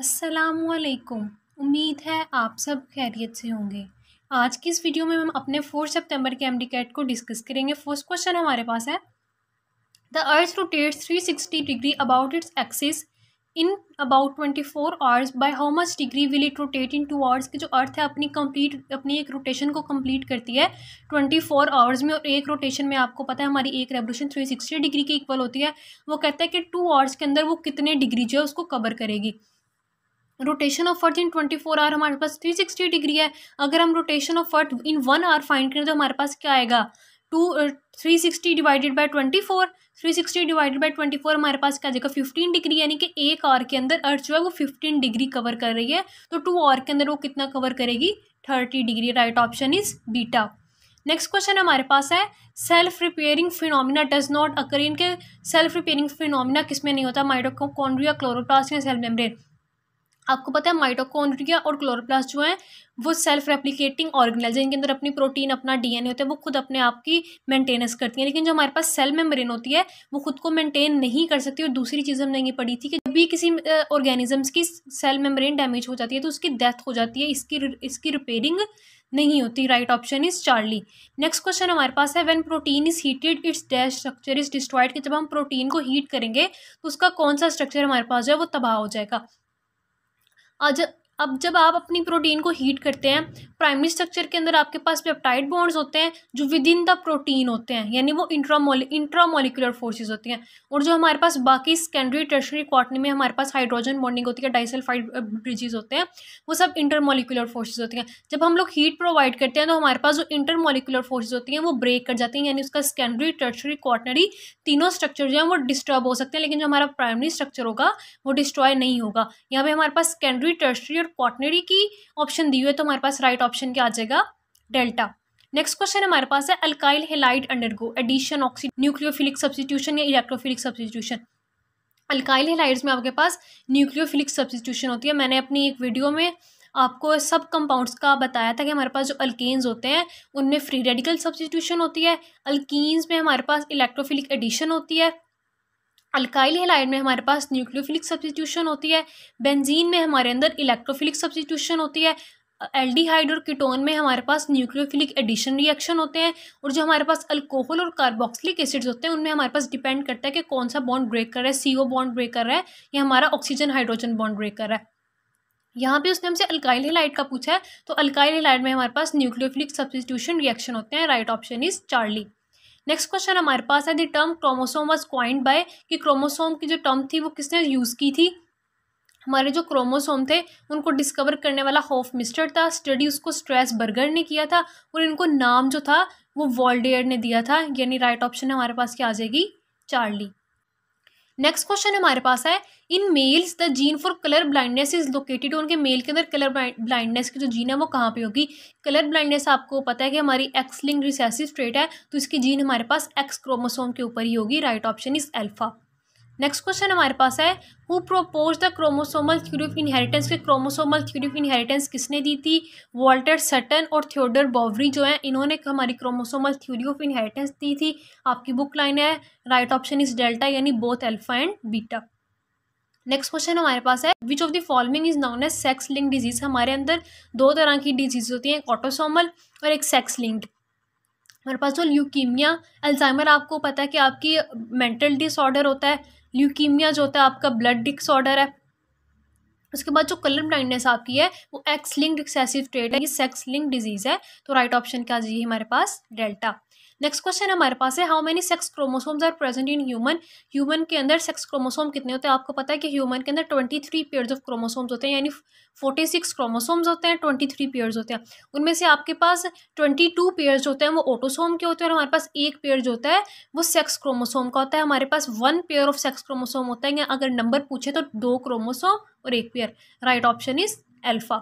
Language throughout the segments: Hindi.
असलकुम उम्मीद है आप सब खैरियत से होंगे आज की इस वीडियो में हम अपने फोर्थ सितंबर के एम कैट को डिस्कस करेंगे फर्स्ट क्वेश्चन हमारे पास है the earth rotates 360 degree about its axis in about 24 hours by how much degree will it rotate in two hours की जो अर्थ है अपनी कंप्लीट अपनी एक रोटेशन को कंप्लीट करती है 24 आवर्स में और एक रोटेशन में आपको पता है हमारी एक रेवोल्यूशन 360 डिग्री की इक्वल होती है वो कहता है कि टू आवर्स के अंदर वो कितने डिग्री जो है उसको कवर करेगी rotation of earth in twenty four hour हमारे पास थ्री सिक्सटी डिग्री है अगर हम rotation of earth in one hour find करें तो हमारे पास क्या आएगा to three sixty divided by twenty four three sixty divided by twenty four हमारे पास क्या जाएगा फिफ्टीन डिग्री यानी कि एक आवर के अंदर अर्थ जो है वो फिफ्टीन डिग्री कवर कर रही है तो टू आवर के अंदर वो कितना कवर करेगी thirty degree right option is beta next question हमारे पास है self repairing phenomena does not occur इनके सेल्फ रिपेयरिंग फिनोमिना किसमें नहीं होता माइटोकॉन्ड्रिया क्लोरोप्लास्ट या सेल मेम्ब्रेन आपको पता है माइटोकॉन्ड्रिया और क्लोरोप्लास्ट जो है वो सेल्फ रेप्लिकेटिंग ऑर्गेनल जिनके अंदर अपनी प्रोटीन अपना डीएनए होता है वो खुद अपने आप की मेंटेनेंस करती हैं लेकिन जो हमारे पास सेल मेम्ब्रेन होती है वो खुद को मेंटेन नहीं कर सकती और दूसरी चीज़ हमने ये पढ़ी थी कि जब भी किसी ऑर्गेनिजम्स की सेल मेम्ब्रेन डैमेज हो जाती है तो उसकी डेथ हो जाती है इसकी इसकी रिपेयरिंग नहीं होती right option is Charlie next question हमारे पास है when protein is heated its dash structure is destroyed कि जब हम प्रोटीन को हीट करेंगे तो उसका कौन सा स्ट्रक्चर हमारे पास जो है वो तबाह हो जाएगा और जब अब जब आप अपनी प्रोटीन को हीट करते हैं प्राइमरी स्ट्रक्चर के अंदर आपके पास पेप्टाइड बॉन्ड्स होते हैं जो विद इन द प्रोटीन होते हैं यानी वो इंट्रामोल इंट्रामोलिकुलर फोर्सेज होती हैं और जो हमारे पास बाकी सेकेंडरी टर्शरी क्वार्टनी में हमारे पास हाइड्रोजन बॉन्डिंग होती है डाइसल्फाइड ब्रिजेज होते हैं वो सब इंटरमोलिकुलर फोर्सेज होती हैं जब हम लोग हीट प्रोवाइड करते हैं तो हमारे पास जो इंटरमोलिकुलर फोर्सेज होती हैं वो ब्रेक कर जाती हैं यानी उसका सेकेंडरी टर्शरी क्वार्टनरी तीनों स्ट्रक्चर जो है वो डिस्टर्ब हो सकते हैं लेकिन जो हमारा प्राइमरी स्ट्रक्चर होगा वो डिस्ट्रॉय नहीं होगा यहाँ पर हमारे पास सेकेंडरी टर्शरी और क्वार्टनरी की ऑप्शन दी हुई है तो हमारे पास राइट ऑप्शन क्या आ जाएगा डेल्टा नेक्स्ट क्वेश्चन हमारे पास है alkyl halide undergo addition oxy nucleophilic substitution या इलेक्ट्रोफिलिक सब्सटीट्यूशन अल्काइल हेलाइड्स में आपके पास न्यूक्लियोफिलिक सब्सटीट्यूशन होती है मैंने अपनी एक वीडियो में आपको सब कंपाउंड्स का बताया था कि हमारे पास जो अल्केन्स होते हैं उनमें फ्री रेडिकल सब्सटीट्यूशन होती है अल्कीन्स में हमारे पास इलेक्ट्रोफिलिक एडिशन होती है अल्काइल हेलाइड में हमारे पास न्यूक्लियोफिलिक सब्सटीट्यूशन होती है बेंजीन में हमारे अंदर इलेक्ट्रोफिलिक सब्सटीट्यूशन होती है एल्डिहाइड और कीटोन में हमारे पास न्यूक्लियोफिलिक एडिशन रिएक्शन होते हैं और जो हमारे पास अल्कोहल और कार्बोक्सिलिक एसिड्स होते हैं उनमें हमारे पास डिपेंड करता है कि कौन सा बॉन्ड ब्रेक कर रहा है सीओ बॉन्ड ब्रेक कर रहा है या हमारा ऑक्सीजन हाइड्रोजन बॉन्ड ब्रेक कर रहा है यहाँ पे उसने हमसे अल्काइल हेलाइट का पूछा है तो अल्काइल हेलाइट में हमारे पास न्यूक्लियोफिलिक सब्सिट्यूशन रिएक्शन होते हैं right option is Charlie next question हमारे पास है the term chromosome was coined by कि क्रोमोसोम की जो टर्म थी वो किसने यूज़ की थी हमारे जो क्रोमोसोम थे उनको डिस्कवर करने वाला होफ मिस्टर था स्टडी उसको स्ट्रेस बर्गर ने किया था और इनको नाम जो था वो वॉल्डेयर ने दिया था यानी राइट ऑप्शन हमारे पास क्या आ जाएगी चार्ली नेक्स्ट क्वेश्चन हमारे पास है in males the gene for colour blindness is located उनके मेल के अंदर कलर ब्लाइंडनेस की जो जीन है वो कहाँ पे होगी कलर ब्लाइंडनेस आपको पता है कि हमारी एक्सलिंग रिसेसिव स्ट्रेट है तो इसकी जीन हमारे पास एक्स क्रोमोसोम के ऊपर ही होगी right option is alpha next question हमारे पास है who propose the chromosomal theory of inheritance के क्रोमोसोमल थ्योरी ऑफ इनहेरिटेंस किसने दी थी वॉल्टर सटन और थियोडर बॉवरी जो है इन्होंने हमारी क्रोमोसोमल थ्योरी ऑफ इनहेरिटेंस दी थी आपकी बुक लाइन है राइट ऑप्शन इज डेल्टा यानी both alpha and beta next question हमारे पास है which of the following is non as sex link disease हमारे अंदर दो तरह की डिजीज होती हैं एक ऑटोसोमल और एक सेक्स लिंक्ड हमारे पास जो ल्यूकीमिया अल्जाइमर आपको पता है कि आपकी मेंटल डिसऑर्डर होता है ल्यूकीमिया जो होता है आपका ब्लड डिसऑर्डर है उसके बाद जो कलर ब्लाइंडनेस आपकी है वो एक्स लिंक्ड एक्सेसिव ट्रेड है ये सेक्स लिंक डिजीज़ है तो राइट ऑप्शन क्या जी हमारे पास डेल्टा नेक्स्ट क्वेश्चन हमारे पास है how many sex chromosomes are present in human human के अंदर सेक्स क्रोमोसोम कितने होते हैं आपको पता है कि ह्यूमन के अंदर twenty three pairs of chromosomes होते हैं यानी फोर्टी सिक्स क्रोमोसोम्स होते हैं ट्वेंटी थ्री पेयर्स होते हैं उनमें से आपके पास ट्वेंटी टू पेयर्स होते हैं वो ऑटोसोम के होते हैं और हमारे पास एक पेयर जो होता है वो सेक्स क्रोमोसोम का होता है हमारे पास one pair of sex chromosome होता है या अगर नंबर पूछे तो दो क्रोमोसोम और एक pair right option is alpha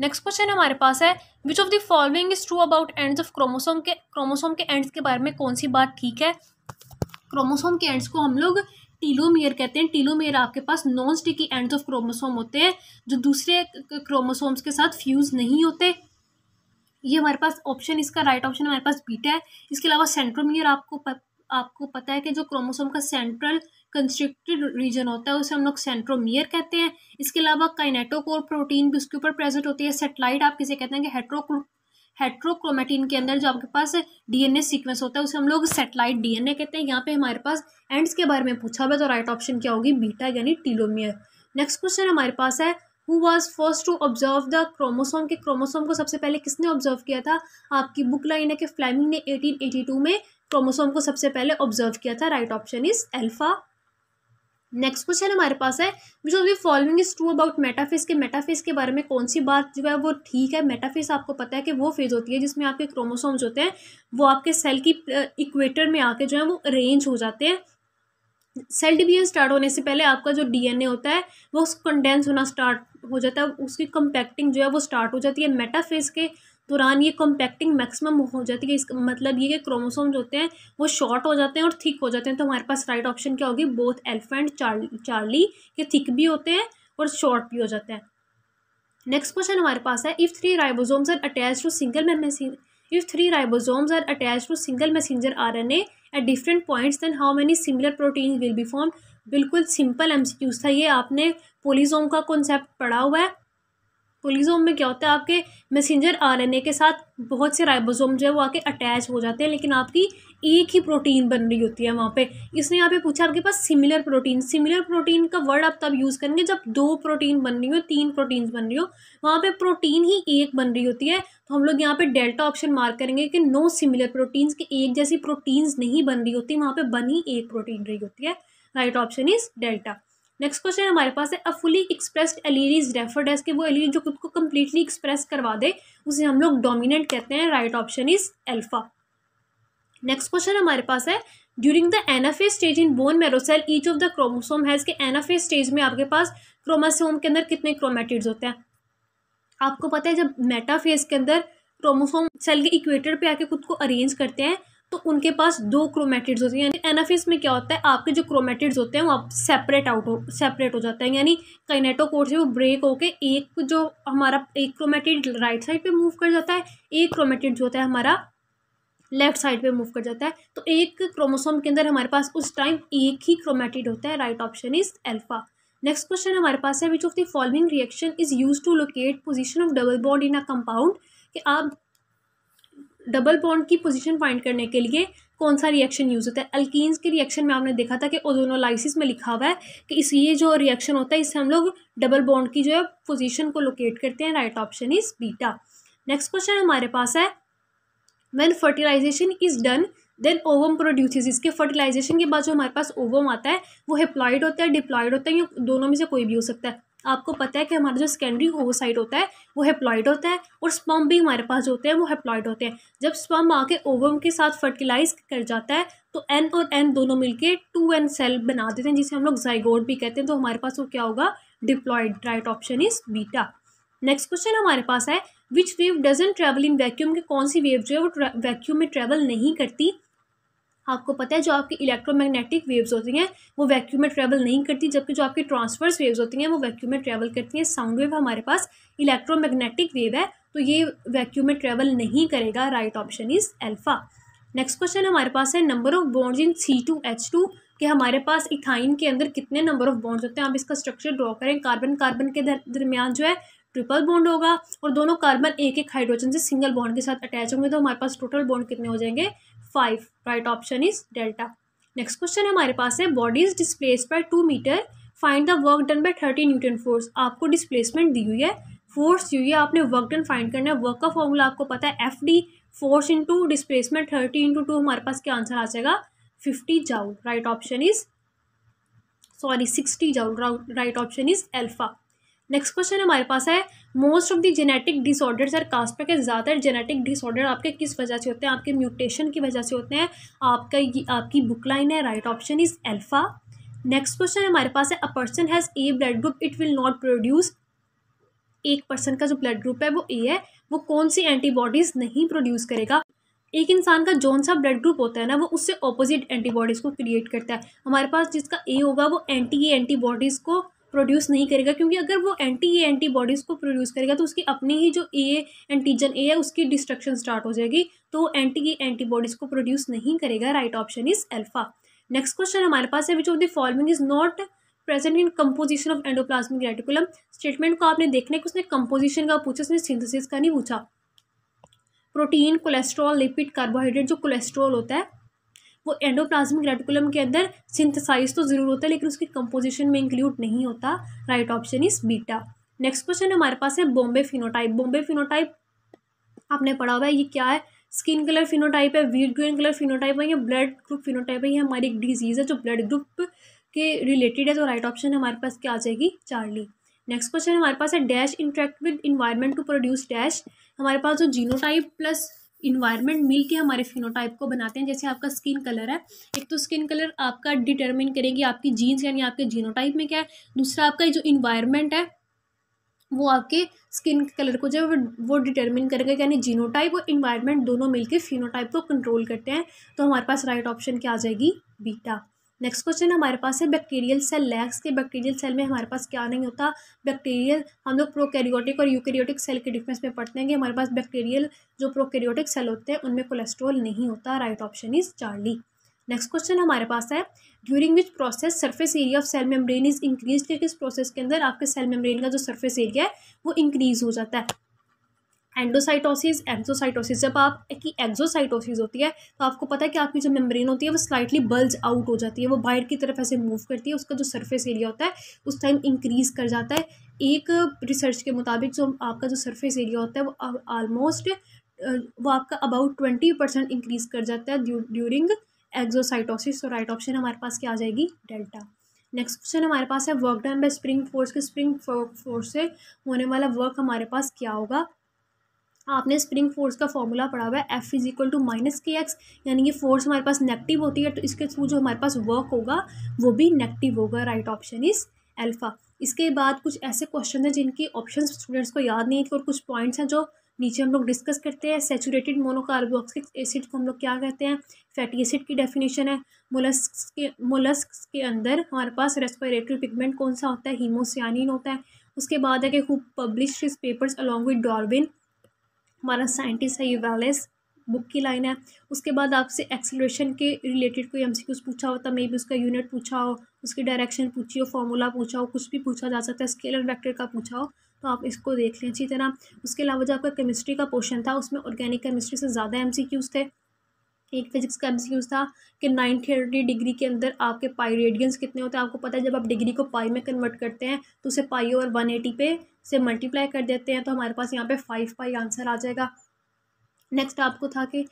next question हमारे पास है which of the following is true about ends of chromosome के क्रोमोसोम के एंड्स के बारे में कौन सी बात ठीक है क्रोमोसोम के एंड्स को हम लोग टीलोमियर कहते हैं टीलोमियर आपके पास non sticky ends of chromosome होते हैं जो दूसरे क्रोमोसोम्स के साथ फ्यूज नहीं होते ये हमारे पास ऑप्शन इसका राइट ऑप्शन हमारे पास बीटा है इसके अलावा सेंट्रोमियर आपको प, आपको पता है कि जो क्रोमोसोम का सेंट्रल कंस्ट्रिक्टेड रीजन होता है उसे हम लोग सेंट्रोमियर कहते हैं इसके अलावा काइनेटोकोर प्रोटीन भी उसके ऊपर प्रेजेंट होती है सेटेलाइट आप किसे कहते हैं कि हेट्रोक्रो हेट्रोक्रोमेटीन के अंदर जो आपके पास डीएनए सीक्वेंस होता है उसे हम लोग सेटेलाइट डीएनए कहते हैं यहाँ पे हमारे पास एंड्स के बारे में पूछा हुआ तो राइट ऑप्शन क्या होगी बीटा यानी टीलोमियर नेक्स्ट क्वेश्चन हमारे पास है who was first to observe the chromosome के क्रोमोसोम को सबसे पहले किसने ऑब्जर्व किया था आपकी बुक लाइन है कि फ्लैमिंग ने टू में क्रोमोसोम को सबसे पहले ऑब्जर्व किया था right option is alpha next question हमारे पास है which of the following is true about metaphase के मेटाफेस के बारे में कौन सी बात जो है वो ठीक है मेटाफेस आपको पता है कि वो फेज होती है जिसमें आपके क्रोमोसोम्स होते हैं वो आपके सेल की इक्वेटर में आके जो है वो अरेंज हो जाते हैं सेल डिवीजन स्टार्ट होने से पहले आपका जो डीएनए होता है वो कंडेंस होना स्टार्ट हो जाता है उसकी कंपैक्टिंग जो है वो स्टार्ट हो जाती है मेटाफेज के दौरान ये कॉम्पैक्टिंग मैक्सिमम हो जाती है इसका मतलब ये कि क्रोमोसोम जो होते हैं वो शॉर्ट हो जाते हैं और थिक हो जाते हैं तो हमारे पास राइट ऑप्शन क्या होगी बोथ एलिफेंट चार्ली चार्ली ये थिक भी होते हैं और शॉर्ट भी हो जाते हैं नेक्स्ट क्वेश्चन हमारे पास है if three ribosomes are attach to single if three three are attach to single messenger R N at different points then how many similar protein will be form बिल्कुल सिंपल एम था ये आपने पोलिजोम का कॉन्सेप्ट पढ़ा हुआ है पोलिजोम में क्या होता है आपके मैसेंजर आर के साथ बहुत से राइबोसोम जो है वो आके अटैच हो जाते हैं लेकिन आपकी एक ही प्रोटीन बन रही होती है वहाँ पे इसने यहाँ पे पूछा आपके पास सिमिलर प्रोटीन सिमिलर प्रोटीन का वर्ड आप तब यूज़ करेंगे जब दो प्रोटीन बन रही हो तीन प्रोटीन बन रही हो वहाँ पे प्रोटीन ही एक बन रही होती है तो हम लोग यहाँ पे डेल्टा ऑप्शन मार्क करेंगे कि नो सिमिलर प्रोटीन्स के एक जैसी प्रोटीन्स नहीं बन रही होती वहाँ पर बन ही एक प्रोटीन रही होती है right option is delta next question हमारे पास है a fully expressed allele is referred as के वो एलईडी e जो खुद को कम्प्लीटली एक्सप्रेस करवा दे उसे हम लोग डोमिनेंट कहते हैं right option is alpha next question हमारे पास है during the anaphase stage in bone marrow cell each of the chromosome has के एनाफे स्टेज में आपके पास क्रोमासोम के अंदर कितने क्रोमेटिड्स होते हैं आपको पता है जब मेटाफेज के अंदर क्रोमोसोम सेल के इक्वेटर पे आके खुद को अरेंज करते हैं तो उनके पास दो क्रोमेटिड्स होते हैं यानी एनाफिस में क्या होता है आपके जो क्रोमेटिड्स होते हैं वो आप सेपरेट आउट हो सेपरेट हो जाते हैं यानी कैनेटो काइनेटोकोर से वो ब्रेक होके एक जो हमारा एक क्रोमेटिड राइट साइड पे मूव कर जाता है एक क्रोमेटिड जो होता है हमारा लेफ्ट साइड पे मूव कर जाता है तो एक क्रोमोसोम के अंदर हमारे पास उस टाइम एक ही क्रोमेटिड होता है right option is alpha next question हमारे पास है which of the following reaction is use to locate position of double bond in a compound कि आप डबल बॉन्ड की पोजीशन फाइंड करने के लिए कौन सा रिएक्शन यूज़ होता है अल्किन्स के रिएक्शन में आपने देखा था कि ओजोनोलाइसिस में लिखा हुआ है कि इस ये जो रिएक्शन होता है इससे हम लोग डबल बॉन्ड की जो है पोजीशन को लोकेट करते हैं right option is beta next question हमारे पास है when fertilization is done then ovum produces इसके फर्टिलाइजेशन के बाद जो हमारे पास ओवम आता है वो हेप्लॉइड होता है डिप्लॉइड होता है या दोनों में से कोई भी हो सकता है आपको पता है कि हमारा जो सेकेंडरी ओवोसाइट होता है वो हेप्लॉइड होता है और स्पम भी हमारे पास होते हैं वो हेप्लॉइड होते हैं जब स्पम आके ओवम के साथ फर्टिलाइज कर जाता है तो एन और एन दोनों मिलके टू एन सेल बना देते हैं जिसे हम लोग जाइगोड भी कहते हैं तो हमारे पास वो क्या होगा diploid right option is beta next question हमारे पास है which wave doesn't travel in vacuum के कौन सी वेव जो है वो वैक्यूम में ट्रेवल नहीं करती आपको पता है जो आपकी इलेक्ट्रोमैग्नेटिक वेव्स होती हैं वो वैक्यूम में ट्रैवल नहीं करती जबकि जो आपकी ट्रांसफर्स वेव्स होती हैं वो वैक्यूम में ट्रैवल करती हैं साउंड वेव हमारे पास इलेक्ट्रोमैग्नेटिक वेव है तो ये वैक्यूम में ट्रैवल नहीं करेगा right option is alpha next question हमारे पास है number of bonds in C two H two कि हमारे पास इथाइन के अंदर कितने नंबर ऑफ बॉन्ड्स होते हैं आप इसका स्ट्रक्चर ड्रॉ करें कार्बन कार्बन के दरमियान जो है ट्रिपल बॉन्ड होगा और दोनों कार्बन एक एक हाइड्रोजन से सिंगल बॉन्ड के साथ अटैच होंगे तो हमारे पास टोटल बॉन्ड कितने हो जाएंगे five right option is delta next question हमारे पास है body is displace by two meter find the work done by thirty newton force आपको डिस्प्लेसमेंट दी हुई है फोर्स दी हुई है आपने वर्क डन फाइंड करना है वर्क का फॉर्मूला आपको पता है F D force into displacement thirty into two हमारे पास क्या आंसर आ जाएगा fifty joule right option is sorry sixty joule right option is alpha next question हमारे पास है most of the genetic disorders are caused पर के ज़्यादातर जेनेटिक डिसऑर्डर आपके किस वजह से होते हैं आपके म्यूटेशन की वजह से होते हैं आपका आपकी बुक लाइन है right option is alpha next question हमारे पास है a person has A blood group it will not produce एक पर्सन का जो ब्लड ग्रुप है वो ए है वो कौन सी एंटीबॉडीज़ नहीं प्रोड्यूस करेगा एक इंसान का जौन सा ब्लड ग्रुप होता है ना वो उससे ऑपोजिट एंटीबॉडीज़ को क्रिएट करता है हमारे पास जिसका ए होगा वो एंटी ए एंटीबॉडीज़ को प्रोड्यूस नहीं करेगा क्योंकि अगर वो एंटी ए एंटीबॉडीज़ को प्रोड्यूस करेगा तो उसकी अपनी ही जो ए एंटीजन ए है उसकी डिस्ट्रक्शन स्टार्ट हो जाएगी तो एंटी ए एंटीबॉडीज़ को प्रोड्यूस नहीं करेगा right option is alpha next question हमारे पास है which of the following is not present in composition of endoplasmic reticulum statement को आपने देखने कि उसने कंपोजिशन का पूछा उसने सिंथेसिस का नहीं पूछा प्रोटीन कोलेस्ट्रॉल लिपिड कार्बोहाइड्रेट जो कोलेस्ट्रॉल होता है वो एंडोप्लाज्मिक रेटिकुलम के अंदर सिंथेसाइज तो ज़रूर होता है लेकिन उसकी कंपोजिशन में इंक्लूड नहीं होता right option is beta next question हमारे पास है बॉम्बे फिनोटाइप बॉम्बे फिनोटाइप आपने पढ़ा हुआ है ये क्या है स्किन कलर फिनोटाइप है वीट ग्रीन कलर फिनोटाइप है या ब्लड ग्रुप फिनोटाइप है ये हमारी एक डिजीज़ है जो ब्लड ग्रुप के रिलेटेड है तो राइट ऑप्शन हमारे पास क्या आ जाएगी चार्ली नेक्स्ट क्वेश्चन हमारे पास है dash interact with environment to produce dash हमारे पास जो जीनोटाइप प्लस इन्वायरमेंट मिल के हमारे फिनोटाइप को बनाते हैं जैसे आपका स्किन कलर है एक तो स्किन कलर आपका डिटरमिन करेगी आपकी जीन्स यानी आपके जीनोटाइप में क्या है दूसरा आपका जो इन्वायरमेंट है वो आपके स्किन कलर को जब वो डिटरमिन करेगा यानी जीनोटाइप और इन्वायरमेंट दोनों मिलके फिनोटाइप को कंट्रोल करते हैं तो हमारे पास राइट ऑप्शन क्या आ जाएगी बीटा नेक्स्ट क्वेश्चन हमारे पास है बैक्टीरियल सेल लैक्स के बैक्टीरियल सेल में हमारे पास क्या नहीं होता बैक्टीरियल हम लोग प्रोकैरियोटिक और यूकैरियोटिक सेल के डिफरेंस में पढ़ते हैं कि हमारे पास बैक्टीरियल जो प्रोकैरियोटिक सेल होते हैं उनमें कोलेस्ट्रॉल नहीं होता right option is Charlie next question हमारे पास है during which process surface area of cell membrane is increase किस प्रोसेस के अंदर आपके सेल मेम्ब्रेन का जो सर्फेस एरिया है वो इंक्रीज हो जाता है एंडोसाइटोसिस एक्जोसाइटोसिस जब आप की एक्जोसाइटोसिस होती है तो आपको पता है कि आपकी जो मेम्ब्रेन होती है वो स्लाइटली बल्ज आउट हो जाती है वो बाहर की तरफ ऐसे मूव करती है उसका जो सरफेस एरिया होता है उस टाइम इंक्रीज़ कर जाता है एक रिसर्च के मुताबिक जो आपका जो सरफेस एरिया होता है वो आलमोस्ट वो आपका अबाउट ट्वेंटी परसेंट इंक्रीज़ कर जाता है ड्यूरिंग एक्जोसाइटोसिस तो राइट ऑप्शन हमारे पास क्या आ जाएगी डेल्टा नेक्स्ट क्वेश्चन हमारे पास है work done by spring force के स्प्रिंग फोर्स से होने वाला वर्क हमारे पास क्या होगा आपने स्प्रिंग फोर्स का फॉर्मूला पढ़ा हुआ है F is equal to minus K X यानी कि फोर्स हमारे पास नेगेटिव होती है तो इसके थ्रू जो हमारे पास वर्क होगा वो भी नेगेटिव होगा राइट ऑप्शन इज़ एल्फा इसके बाद कुछ ऐसे क्वेश्चन हैं जिनकी ऑप्शन स्टूडेंट्स को याद नहीं थी और कुछ पॉइंट्स हैं जो नीचे हम लोग डिस्कस करते हैं सेचूरेटेड मोनोकार्बोक्सिक एसिड को हम लोग क्या कहते हैं फैटी एसिड की डेफिनेशन है मोलस्क के मोलस्क के अंदर हमारे पास रेस्पिरेटरी पिगमेंट कौन सा होता है हीमोसियानिन होता है उसके बाद है कि who publish his papers along with Darwin हमारा साइंटिस्ट है यूवेलिस बुक की लाइन है उसके बाद आपसे एक्सलेशन के रिलेटेड कोई एम पूछा हो है मे भी उसका यूनिट पूछा हो उसकी डायरेक्शन पूछी हो फॉर्मूला पूछा हो कुछ भी पूछा जा सकता है स्केलर वैक्टर का पूछा हो तो आप इसको देख लें अच्छी तरह उसके अलावा जो आपका केमिस्ट्री का पोर्शन था उसमें ऑर्गेनिक केमिस्ट्री से ज़्यादा एम सी क्यूज़ थे एक फिजिक्स का एमसीक्यूज था कि नाइन थर्टी डिग्री के अंदर आपके पाई रेडियंस कितने होते हैं आपको पता है जब आप डिग्री को पाई में कन्वर्ट करते हैं तो उसे पाई और वन एटी पे से मल्टीप्लाई कर देते हैं तो हमारे पास यहाँ पे फाइव पाई आंसर आ जाएगा नेक्स्ट आपको था कि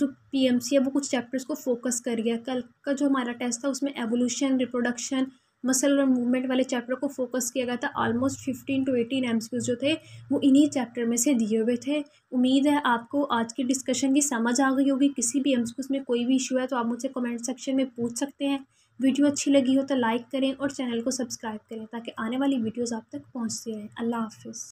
जो पी है वो कुछ चैप्टर्स को फोकस कर गया कल का जो हमारा टेस्ट था उसमें एवोल्यूशन रिप्रोडक्शन मसल और मूवमेंट वाले चैप्टर को फोकस किया गया था ऑलमोस्ट फिफ्टीन टू एटीन एम जो थे वो इन्हीं चैप्टर में से दिए हुए थे उम्मीद है आपको आज की डिस्कशन की समझ आ गई होगी किसी भी एम में कोई भी इशू है तो आप मुझे कमेंट सेक्शन में पूछ सकते हैं वीडियो अच्छी लगी हो तो लाइक करें और चैनल को सब्सक्राइब करें ताकि आने वाली वीडियोज़ आप तक पहुँचती रहें अल्लाह हाफिज़